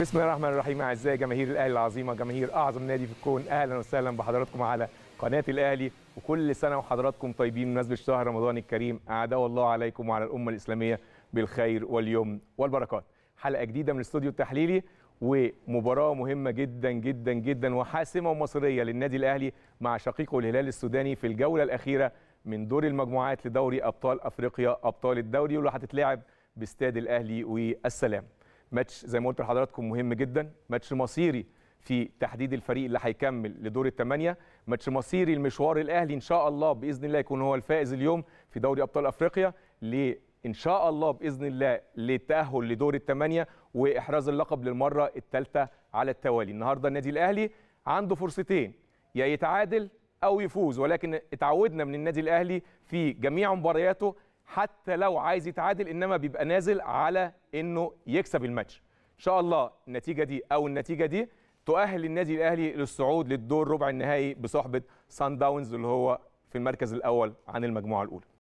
بسم الله الرحمن الرحيم اعزائي جماهير الاهلي العظيمه جماهير اعظم نادي في الكون اهلا وسهلا بحضراتكم على قناه الاهلي وكل سنه وحضراتكم طيبين بمناسبه شهر رمضان الكريم اعداء الله عليكم وعلى الامه الاسلاميه بالخير واليمن والبركات حلقه جديده من استوديو التحليلي ومباراه مهمه جدا جدا جدا وحاسمه ومصيريه للنادي الاهلي مع شقيقه الهلال السوداني في الجوله الاخيره من دور المجموعات لدوري ابطال افريقيا ابطال الدوري واللي هتتلعب باستاد الاهلي والسلام ماتش زي ما قلت لحضراتكم مهم جدا ماتش مصيري في تحديد الفريق اللي هيكمل لدور الثمانيه ماتش مصيري المشوار الاهلي ان شاء الله باذن الله يكون هو الفائز اليوم في دوري ابطال افريقيا ل ان شاء الله باذن الله للتاهل لدور الثمانيه واحراز اللقب للمره الثالثه على التوالي النهارده النادي الاهلي عنده فرصتين يا يتعادل او يفوز ولكن اتعودنا من النادي الاهلي في جميع مبارياته حتى لو عايز يتعادل انما بيبقى نازل على انه يكسب الماتش ان شاء الله النتيجه دي او النتيجه دي تؤهل النادي الاهلي للصعود للدور ربع النهائي بصحبه سان داونز اللي هو في المركز الاول عن المجموعه الاولى